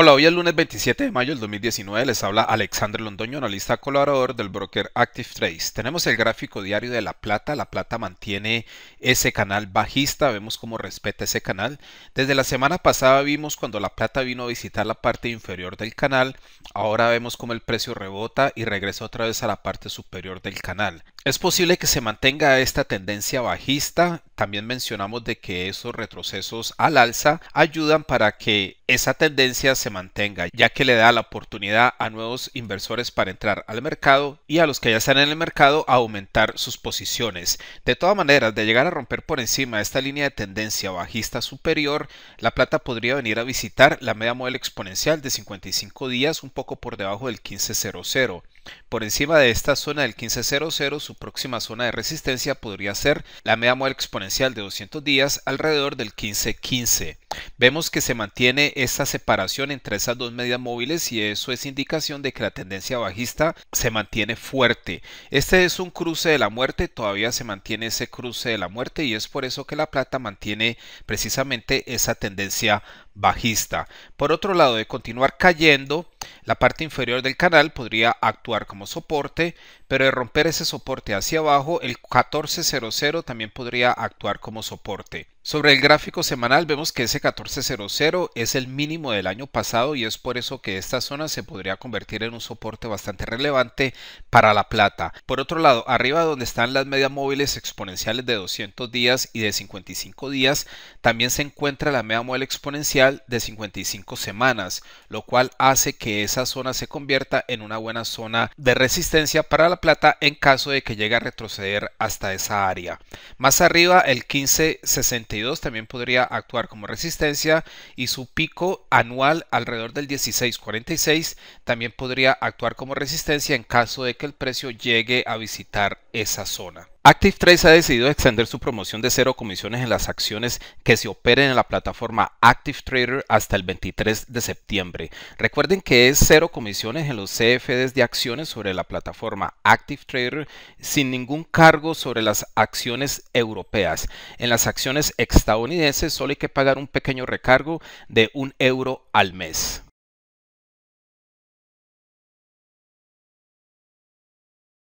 Hola, hoy es el lunes 27 de mayo del 2019. Les habla Alexandre Londoño, analista colaborador del broker Active Trace. Tenemos el gráfico diario de La Plata. La Plata mantiene ese canal bajista. Vemos cómo respeta ese canal. Desde la semana pasada vimos cuando La Plata vino a visitar la parte inferior del canal. Ahora vemos cómo el precio rebota y regresa otra vez a la parte superior del canal. Es posible que se mantenga esta tendencia bajista. También mencionamos de que esos retrocesos al alza ayudan para que esa tendencia se mantenga, ya que le da la oportunidad a nuevos inversores para entrar al mercado y a los que ya están en el mercado aumentar sus posiciones. De todas maneras, de llegar a romper por encima de esta línea de tendencia bajista superior, la plata podría venir a visitar la media móvil exponencial de 55 días un poco por debajo del 1500. Por encima de esta zona del 1500, su próxima zona de resistencia podría ser la media móvil exponencial de 200 días alrededor del 1515. Vemos que se mantiene esa separación entre esas dos medias móviles y eso es indicación de que la tendencia bajista se mantiene fuerte. Este es un cruce de la muerte, todavía se mantiene ese cruce de la muerte y es por eso que la plata mantiene precisamente esa tendencia bajista. Por otro lado, de continuar cayendo, la parte inferior del canal podría actuar como soporte, pero de romper ese soporte hacia abajo, el 1400 también podría actuar como soporte. Sobre el gráfico semanal vemos que ese 1400 es el mínimo del año pasado y es por eso que esta zona se podría convertir en un soporte bastante relevante para la plata. Por otro lado, arriba donde están las medias móviles exponenciales de 200 días y de 55 días, también se encuentra la media móvil exponencial de 55 semanas, lo cual hace que esa zona se convierta en una buena zona de resistencia para la plata en caso de que llegue a retroceder hasta esa área. Más arriba, el 1560 también podría actuar como resistencia y su pico anual alrededor del 1646 también podría actuar como resistencia en caso de que el precio llegue a visitar esa zona. ActiveTrade ha decidido extender su promoción de cero comisiones en las acciones que se operen en la plataforma ActiveTrader hasta el 23 de septiembre. Recuerden que es cero comisiones en los CFDs de acciones sobre la plataforma Active Trader, sin ningún cargo sobre las acciones europeas. En las acciones estadounidenses solo hay que pagar un pequeño recargo de un euro al mes.